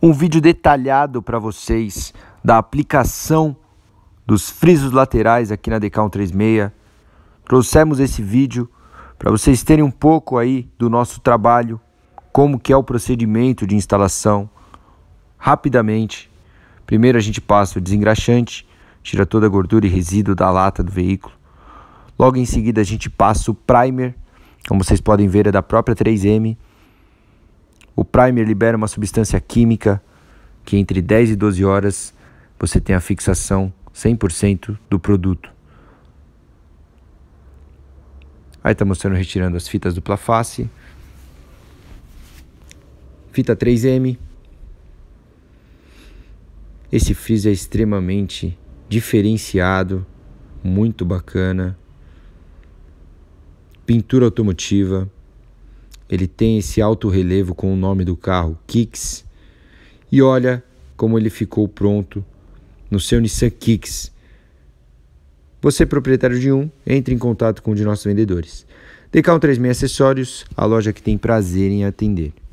um vídeo detalhado para vocês da aplicação dos frisos laterais aqui na Decal 36. Trouxemos esse vídeo para vocês terem um pouco aí do nosso trabalho, como que é o procedimento de instalação rapidamente. Primeiro a gente passa o desengraxante, tira toda a gordura e resíduo da lata do veículo. Logo em seguida a gente passa o primer, como vocês podem ver é da própria 3M primer libera uma substância química que entre 10 e 12 horas você tem a fixação 100% do produto. Aí está mostrando retirando as fitas dupla face. Fita 3M. Esse frizz é extremamente diferenciado, muito bacana. Pintura automotiva ele tem esse alto relevo com o nome do carro Kicks. E olha como ele ficou pronto no seu Nissan Kicks. Você, proprietário de um, entre em contato com um de nossos vendedores. Decão 36 Acessórios, a loja que tem prazer em atender.